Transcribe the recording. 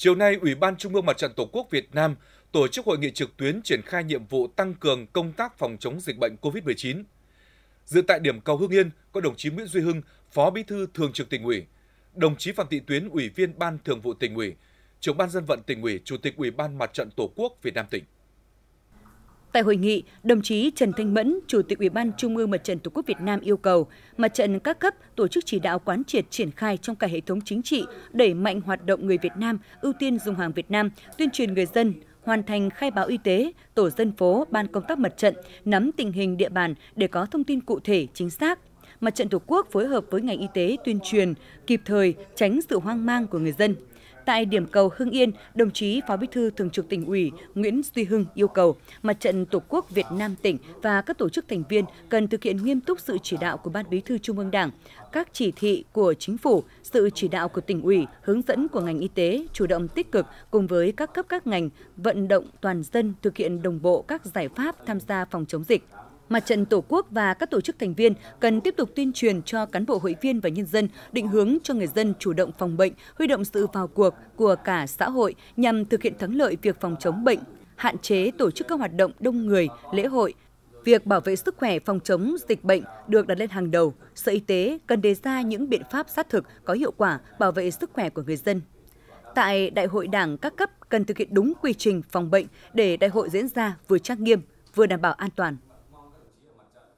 Chiều nay, Ủy ban Trung ương Mặt trận Tổ quốc Việt Nam tổ chức hội nghị trực tuyến triển khai nhiệm vụ tăng cường công tác phòng chống dịch bệnh COVID-19. Dự tại điểm cầu Hương Yên có đồng chí Nguyễn Duy Hưng, Phó Bí thư Thường trực tỉnh ủy, đồng chí Phạm Thị Tuyến, Ủy viên Ban Thường vụ tỉnh ủy, Trưởng ban dân vận tỉnh ủy, Chủ tịch Ủy ban Mặt trận Tổ quốc Việt Nam tỉnh. Tại hội nghị, đồng chí Trần Thanh Mẫn, Chủ tịch Ủy ban Trung ương Mặt trận Tổ quốc Việt Nam yêu cầu Mặt trận các cấp tổ chức chỉ đạo quán triệt triển khai trong cả hệ thống chính trị, đẩy mạnh hoạt động người Việt Nam, ưu tiên dùng hàng Việt Nam, tuyên truyền người dân, hoàn thành khai báo y tế, tổ dân phố, ban công tác mặt trận, nắm tình hình địa bàn để có thông tin cụ thể, chính xác. Mặt trận Tổ quốc phối hợp với ngành y tế tuyên truyền, kịp thời tránh sự hoang mang của người dân. Tại điểm cầu Hưng Yên, đồng chí Phó Bí thư Thường trực tỉnh ủy Nguyễn Duy Hưng yêu cầu Mặt trận Tổ quốc Việt Nam tỉnh và các tổ chức thành viên cần thực hiện nghiêm túc sự chỉ đạo của Ban Bí thư Trung ương Đảng, các chỉ thị của chính phủ, sự chỉ đạo của tỉnh ủy, hướng dẫn của ngành y tế, chủ động tích cực cùng với các cấp các ngành vận động toàn dân thực hiện đồng bộ các giải pháp tham gia phòng chống dịch. Mặt trận Tổ quốc và các tổ chức thành viên cần tiếp tục tuyên truyền cho cán bộ hội viên và nhân dân, định hướng cho người dân chủ động phòng bệnh, huy động sự vào cuộc của cả xã hội nhằm thực hiện thắng lợi việc phòng chống bệnh, hạn chế tổ chức các hoạt động đông người, lễ hội, Việc bảo vệ sức khỏe phòng chống dịch bệnh được đặt lên hàng đầu, Sở Y tế cần đề ra những biện pháp sát thực có hiệu quả bảo vệ sức khỏe của người dân. Tại Đại hội Đảng các cấp cần thực hiện đúng quy trình phòng bệnh để đại hội diễn ra vừa trang nghiêm, vừa đảm bảo an toàn.